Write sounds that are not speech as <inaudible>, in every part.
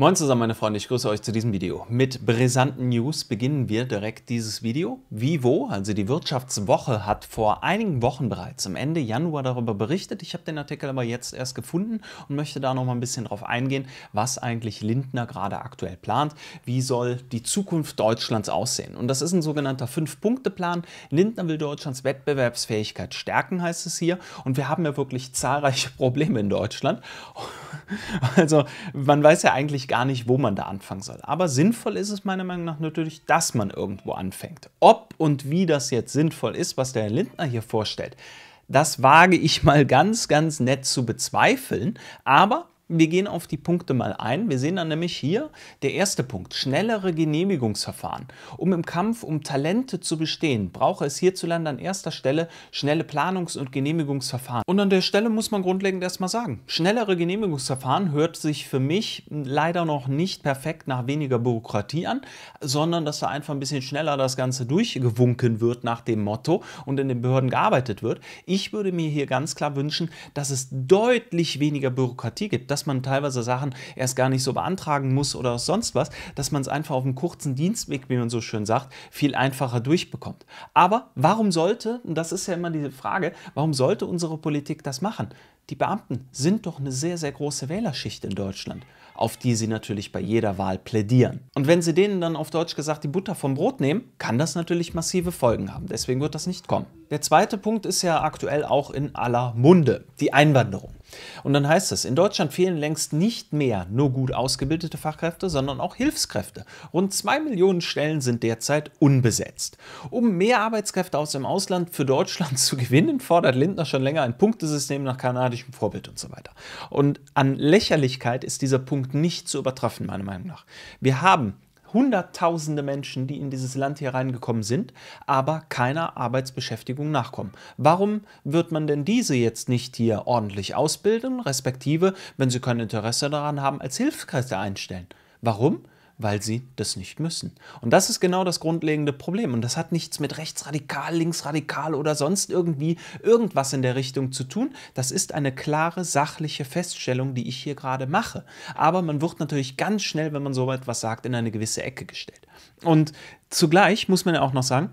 Moin zusammen meine Freunde, ich grüße euch zu diesem Video. Mit brisanten News beginnen wir direkt dieses Video. Wie wo, also die Wirtschaftswoche, hat vor einigen Wochen bereits am Ende Januar darüber berichtet. Ich habe den Artikel aber jetzt erst gefunden und möchte da noch mal ein bisschen drauf eingehen, was eigentlich Lindner gerade aktuell plant. Wie soll die Zukunft Deutschlands aussehen? Und das ist ein sogenannter Fünf-Punkte-Plan. Lindner will Deutschlands Wettbewerbsfähigkeit stärken, heißt es hier. Und wir haben ja wirklich zahlreiche <laughs> Probleme in Deutschland. <laughs> Also man weiß ja eigentlich gar nicht, wo man da anfangen soll. Aber sinnvoll ist es meiner Meinung nach natürlich, dass man irgendwo anfängt. Ob und wie das jetzt sinnvoll ist, was der Herr Lindner hier vorstellt, das wage ich mal ganz, ganz nett zu bezweifeln. Aber wir gehen auf die Punkte mal ein. Wir sehen dann nämlich hier der erste Punkt, schnellere Genehmigungsverfahren. Um im Kampf um Talente zu bestehen, brauche es hierzulande an erster Stelle schnelle Planungs- und Genehmigungsverfahren. Und an der Stelle muss man grundlegend erstmal sagen, schnellere Genehmigungsverfahren hört sich für mich leider noch nicht perfekt nach weniger Bürokratie an, sondern dass da einfach ein bisschen schneller das Ganze durchgewunken wird nach dem Motto und in den Behörden gearbeitet wird. Ich würde mir hier ganz klar wünschen, dass es deutlich weniger Bürokratie gibt, dass man teilweise Sachen erst gar nicht so beantragen muss oder sonst was, dass man es einfach auf einem kurzen Dienstweg, wie man so schön sagt, viel einfacher durchbekommt. Aber warum sollte, und das ist ja immer diese Frage, warum sollte unsere Politik das machen? Die Beamten sind doch eine sehr, sehr große Wählerschicht in Deutschland, auf die sie natürlich bei jeder Wahl plädieren. Und wenn sie denen dann auf Deutsch gesagt die Butter vom Brot nehmen, kann das natürlich massive Folgen haben. Deswegen wird das nicht kommen der zweite Punkt ist ja aktuell auch in aller Munde, die Einwanderung. Und dann heißt es, in Deutschland fehlen längst nicht mehr nur gut ausgebildete Fachkräfte, sondern auch Hilfskräfte. Rund zwei Millionen Stellen sind derzeit unbesetzt. Um mehr Arbeitskräfte aus dem Ausland für Deutschland <laughs> zu gewinnen, fordert Lindner schon länger ein Punktesystem nach kanadischem Vorbild und so weiter. Und an Lächerlichkeit ist dieser Punkt nicht zu übertreffen, meiner Meinung nach. Wir haben Hunderttausende Menschen, die in dieses Land hier reingekommen sind, aber keiner Arbeitsbeschäftigung nachkommen. Warum wird man denn diese jetzt nicht hier ordentlich ausbilden, respektive, wenn sie kein Interesse daran haben, als Hilfskräfte einstellen? Warum? weil sie das nicht müssen. Und das ist genau das grundlegende Problem. Und das hat nichts mit rechtsradikal, linksradikal oder sonst irgendwie irgendwas in der Richtung zu tun. Das ist eine klare sachliche Feststellung, die ich hier gerade mache. Aber man wird natürlich ganz schnell, wenn man so etwas sagt, in eine gewisse Ecke gestellt. Und zugleich muss man ja auch noch sagen,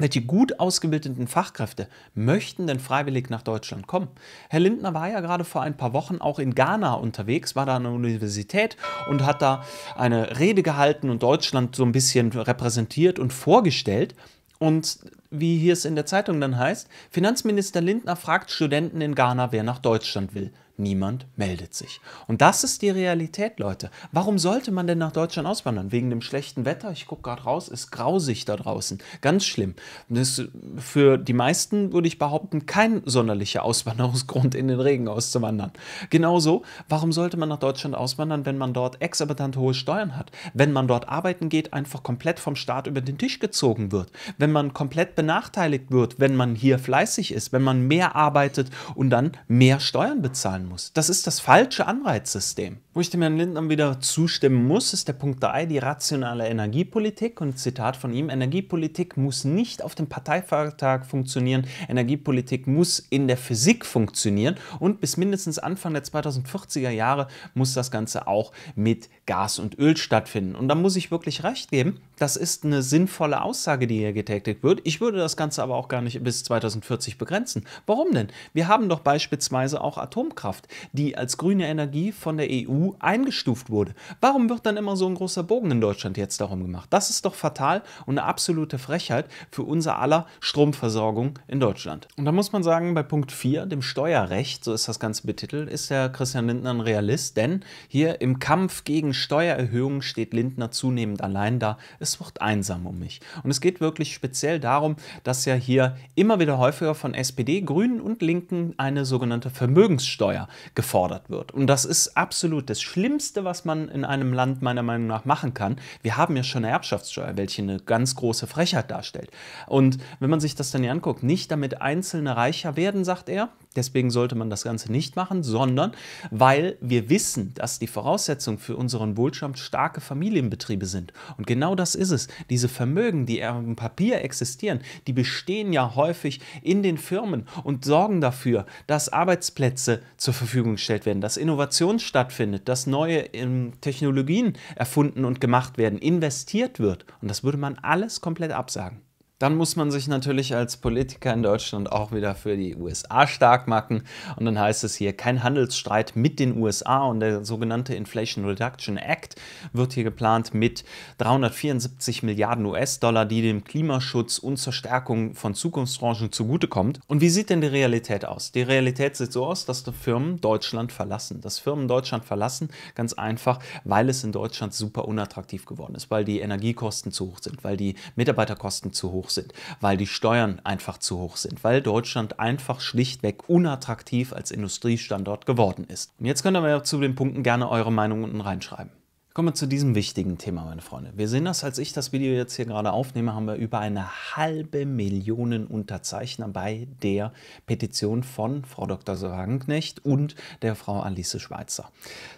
welche gut ausgebildeten Fachkräfte möchten denn freiwillig nach Deutschland kommen? Herr Lindner war ja gerade vor ein paar Wochen auch in Ghana unterwegs, war da an der Universität und hat da eine Rede gehalten und Deutschland so ein bisschen repräsentiert und vorgestellt. Und wie hier es in der Zeitung dann heißt, Finanzminister Lindner fragt Studenten in Ghana, wer nach Deutschland will niemand meldet sich. Und das ist die Realität, Leute. Warum sollte man denn nach Deutschland auswandern? Wegen dem schlechten Wetter? Ich gucke gerade raus, ist grausig da draußen. Ganz schlimm. Das ist für die meisten, würde ich behaupten, kein sonderlicher Auswanderungsgrund, in den Regen auszuwandern. Genauso, warum sollte man nach Deutschland auswandern, wenn man dort exorbitant hohe Steuern hat? Wenn man dort arbeiten geht, einfach komplett vom Staat über den Tisch gezogen wird? Wenn man komplett benachteiligt wird, wenn man hier fleißig ist, wenn man mehr arbeitet und dann mehr Steuern bezahlen muss? muss. Das ist das falsche Anreizsystem. Wo ich dem Herrn Lindner wieder zustimmen muss, ist der Punkt 3, die rationale Energiepolitik. Und Zitat von ihm, Energiepolitik muss nicht auf dem Parteipartag funktionieren, Energiepolitik muss in der Physik funktionieren. Und bis mindestens Anfang der 2040er Jahre muss das Ganze auch mit Gas und Öl stattfinden. Und da muss ich wirklich recht geben, das ist eine sinnvolle Aussage, die hier getätigt wird. Ich würde das Ganze aber auch gar nicht bis 2040 begrenzen. Warum denn? Wir haben doch beispielsweise auch Atomkraft. Atomkraft, die als grüne Energie von der EU eingestuft wurde. Warum wird dann immer so ein großer Bogen in Deutschland jetzt darum gemacht? Das ist doch fatal und eine absolute Frechheit für unser aller Stromversorgung in Deutschland. Und da muss man sagen, bei Punkt 4, dem Steuerrecht, so ist das Ganze betitelt, ist der Christian Lindner ein Realist, denn hier im Kampf gegen Steuererhöhungen steht Lindner zunehmend allein da. Es wird einsam um mich. Und es geht wirklich speziell darum, dass ja hier immer wieder häufiger von SPD, Grünen und Linken eine sogenannte Vermögenssteuer gefordert wird. Und das ist absolut das Schlimmste, was man in einem Land meiner Meinung nach machen kann. Wir haben ja schon eine Erbschaftssteuer, welche eine ganz große Frechheit darstellt. Und wenn man sich das dann hier anguckt, nicht damit Einzelne reicher werden, sagt er, deswegen sollte man das Ganze nicht machen, sondern weil wir wissen, dass die Voraussetzung für unseren Wohlstand starke Familienbetriebe sind. Und genau das ist es. Diese Vermögen, die im Papier existieren, die bestehen ja häufig in den Firmen und sorgen dafür, dass Arbeitsplätze zu zur Verfügung gestellt werden, dass Innovation stattfindet, dass neue ähm, Technologien erfunden und gemacht werden, investiert wird. Und das würde man alles komplett absagen dann muss man sich natürlich als Politiker in Deutschland auch wieder für die USA stark machen. Und dann heißt es hier, kein Handelsstreit mit den USA und der sogenannte Inflation Reduction Act wird hier geplant mit 374 Milliarden US-Dollar, die dem Klimaschutz und zur Stärkung von Zukunftsbranchen zugutekommt. Und wie sieht denn die Realität aus? Die Realität sieht so aus, dass die Firmen Deutschland verlassen. Dass Firmen Deutschland verlassen, ganz einfach, weil es in Deutschland super unattraktiv geworden ist, weil die Energiekosten zu hoch sind, weil die Mitarbeiterkosten zu hoch hoch sind, weil die Steuern einfach zu hoch sind, weil Deutschland einfach schlichtweg unattraktiv als Industriestandort geworden ist. Und jetzt könnt ihr mir zu den Punkten gerne eure Meinung unten reinschreiben. Kommen wir zu diesem wichtigen Thema, meine Freunde. Wir sehen das, als ich das Video jetzt hier gerade aufnehme, haben wir über eine halbe Million Unterzeichner bei der Petition von Frau Dr. Soranknecht und der Frau Alice Schweizer.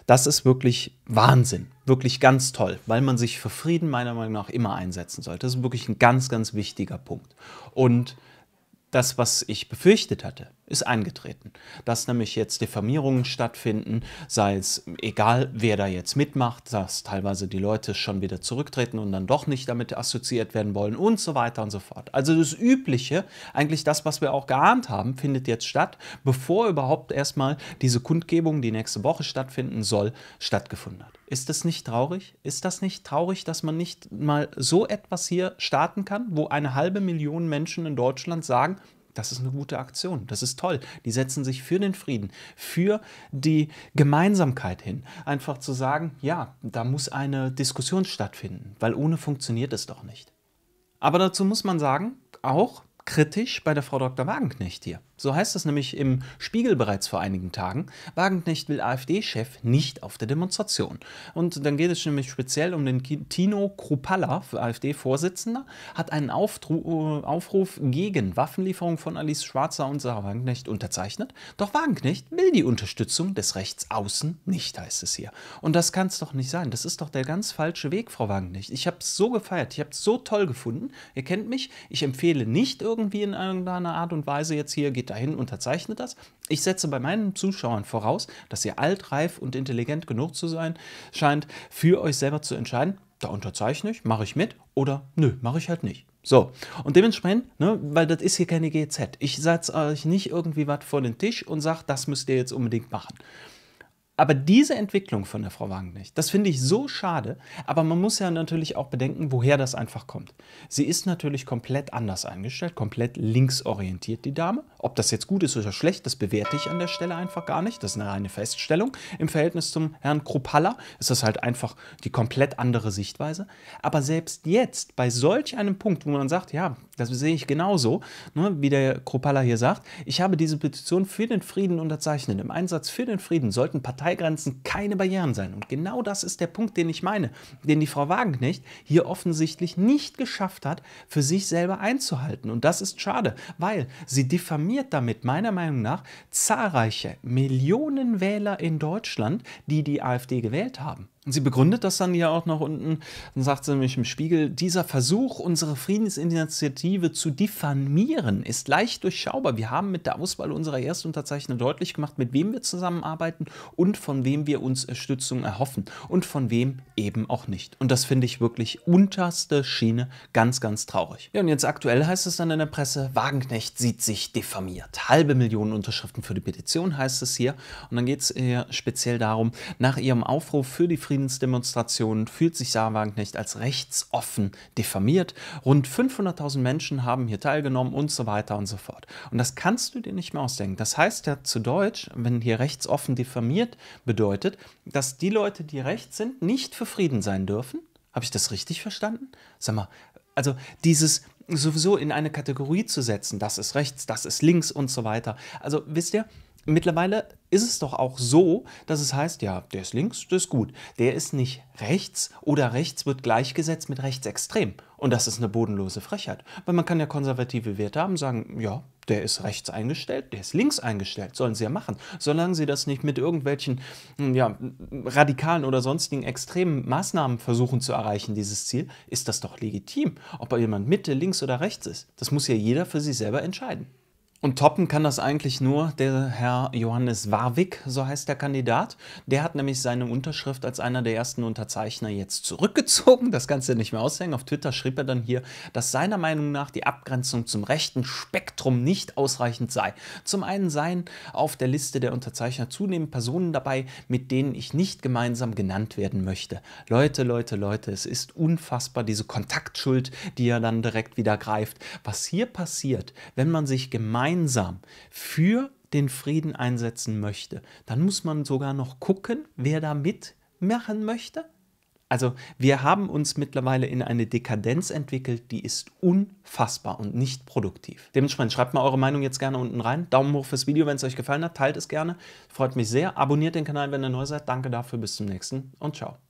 Das ist wirklich Wahnsinn, wirklich ganz toll, weil man sich für Frieden meiner Meinung nach immer einsetzen sollte. Das ist wirklich ein ganz, ganz wichtiger Punkt. Und das, was ich befürchtet hatte, ist eingetreten. Dass nämlich jetzt Diffamierungen stattfinden, sei es egal, wer da jetzt mitmacht, dass teilweise die Leute schon wieder zurücktreten und dann doch nicht damit assoziiert werden wollen und so weiter und so fort. Also das Übliche, eigentlich das, was wir auch geahnt haben, findet jetzt statt, bevor überhaupt erstmal diese Kundgebung, die nächste Woche stattfinden soll, stattgefunden hat. Ist das nicht traurig? Ist das nicht traurig, dass man nicht mal so etwas hier starten kann, wo eine halbe Million Menschen in Deutschland sagen, das ist eine gute Aktion, das ist toll. Die setzen sich für den Frieden, für die Gemeinsamkeit hin. Einfach zu sagen, ja, da muss eine Diskussion stattfinden, weil ohne funktioniert es doch nicht. Aber dazu muss man sagen, auch kritisch bei der Frau Dr. Wagenknecht hier. So heißt es nämlich im Spiegel bereits vor einigen Tagen. Wagenknecht will AfD-Chef nicht auf der Demonstration. Und dann geht es nämlich speziell um den Tino Kruppalla, AfD-Vorsitzender, hat einen Aufru Aufruf gegen Waffenlieferung von Alice Schwarzer und Sarah Wagenknecht unterzeichnet. Doch Wagenknecht will die Unterstützung des Rechts außen nicht, heißt es hier. Und das kann es doch nicht sein. Das ist doch der ganz falsche Weg, Frau Wagenknecht. Ich habe es so gefeiert, ich habe es so toll gefunden. Ihr kennt mich. Ich empfehle nicht irgendwie in irgendeiner Art und Weise jetzt hier, geht dahin, unterzeichnet das. Ich setze bei meinen Zuschauern voraus, dass ihr alt, reif und intelligent genug zu sein scheint, für euch selber zu entscheiden, da unterzeichne ich, mache ich mit oder nö, mache ich halt nicht. So, und dementsprechend, ne, weil das ist hier keine GZ. Ich setze euch nicht irgendwie was vor den Tisch und sage, das müsst ihr jetzt unbedingt machen. Aber diese Entwicklung von der Frau Wagenknecht, das finde ich so schade. Aber man muss ja natürlich auch bedenken, woher das einfach kommt. Sie ist natürlich komplett anders eingestellt, komplett linksorientiert, die Dame. Ob das jetzt gut ist oder schlecht, das bewerte ich an der Stelle einfach gar nicht. Das ist eine reine Feststellung. Im Verhältnis zum Herrn Kropalla ist das halt einfach die komplett andere Sichtweise. Aber selbst jetzt, bei solch einem Punkt, wo man sagt, ja, das sehe ich genauso, ne, wie der Kropalla hier sagt, ich habe diese Petition für den Frieden unterzeichnet. Im Einsatz für den Frieden sollten Parteien Parteigrenzen keine Barrieren sein. Und genau das ist der Punkt, den ich meine, den die Frau Wagenknecht hier offensichtlich nicht geschafft hat, für sich selber einzuhalten. Und das ist schade, weil sie diffamiert damit meiner Meinung nach zahlreiche Millionen Wähler in Deutschland, die die AfD gewählt haben. Und sie begründet das dann ja auch noch unten. Dann sagt sie nämlich im Spiegel, dieser Versuch, unsere Friedensinitiative zu diffamieren, ist leicht durchschaubar. Wir haben mit der Auswahl unserer Erstunterzeichner deutlich gemacht, mit wem wir zusammenarbeiten und von wem wir uns Stützung erhoffen und von wem eben auch nicht. Und das finde ich wirklich unterste Schiene ganz, ganz traurig. Ja, und jetzt aktuell heißt es dann in der Presse, Wagenknecht sieht sich diffamiert. Halbe Millionen Unterschriften für die Petition heißt es hier. Und dann geht es äh, speziell darum, nach ihrem Aufruf für die Friedensinitiative, Friedensdemonstrationen fühlt sich Sarah Wagenknecht als rechtsoffen diffamiert. Rund 500.000 Menschen haben hier teilgenommen und so weiter und so fort. Und das kannst du dir nicht mehr ausdenken. Das heißt ja zu Deutsch, wenn hier rechtsoffen diffamiert bedeutet, dass die Leute, die rechts sind, nicht für Frieden sein dürfen. Habe ich das richtig verstanden? Sag mal, also dieses sowieso in eine Kategorie zu setzen, das ist rechts, das ist links und so weiter. Also wisst ihr, mittlerweile ist es doch auch so, dass es heißt, ja, der ist links, das ist gut. Der ist nicht rechts oder rechts wird gleichgesetzt mit rechtsextrem. Und das ist eine bodenlose Frechheit. Weil man kann ja konservative Werte haben und sagen, ja, der ist rechts eingestellt, der ist links eingestellt, sollen sie ja machen. Solange sie das nicht mit irgendwelchen hm, ja, radikalen oder sonstigen extremen Maßnahmen versuchen zu erreichen, dieses Ziel, ist das doch legitim. Ob jemand Mitte, links oder rechts ist, das muss ja jeder für sich selber entscheiden. Und toppen kann das eigentlich nur der Herr Johannes Warwick, so heißt der Kandidat. Der hat nämlich seine Unterschrift als einer der ersten Unterzeichner jetzt zurückgezogen. Das Ganze nicht mehr aushängen. Auf Twitter schrieb er dann hier, dass seiner Meinung nach die Abgrenzung zum rechten Spektrum nicht ausreichend sei. Zum einen seien auf der Liste der Unterzeichner zunehmend Personen dabei, mit denen ich nicht gemeinsam genannt werden möchte. Leute, Leute, Leute, es ist unfassbar, diese Kontaktschuld, die er dann direkt wieder greift. Was hier passiert, wenn man sich gemeinsam gemeinsam für den Frieden einsetzen möchte, dann muss man sogar noch gucken, wer da mitmachen möchte. Also wir haben uns mittlerweile in eine Dekadenz entwickelt, die ist unfassbar und nicht produktiv. Dementsprechend schreibt mal eure Meinung jetzt gerne unten rein. Daumen hoch fürs Video, wenn es euch gefallen hat. Teilt es gerne. Freut mich sehr. Abonniert den Kanal, wenn ihr neu seid. Danke dafür. Bis zum nächsten und ciao.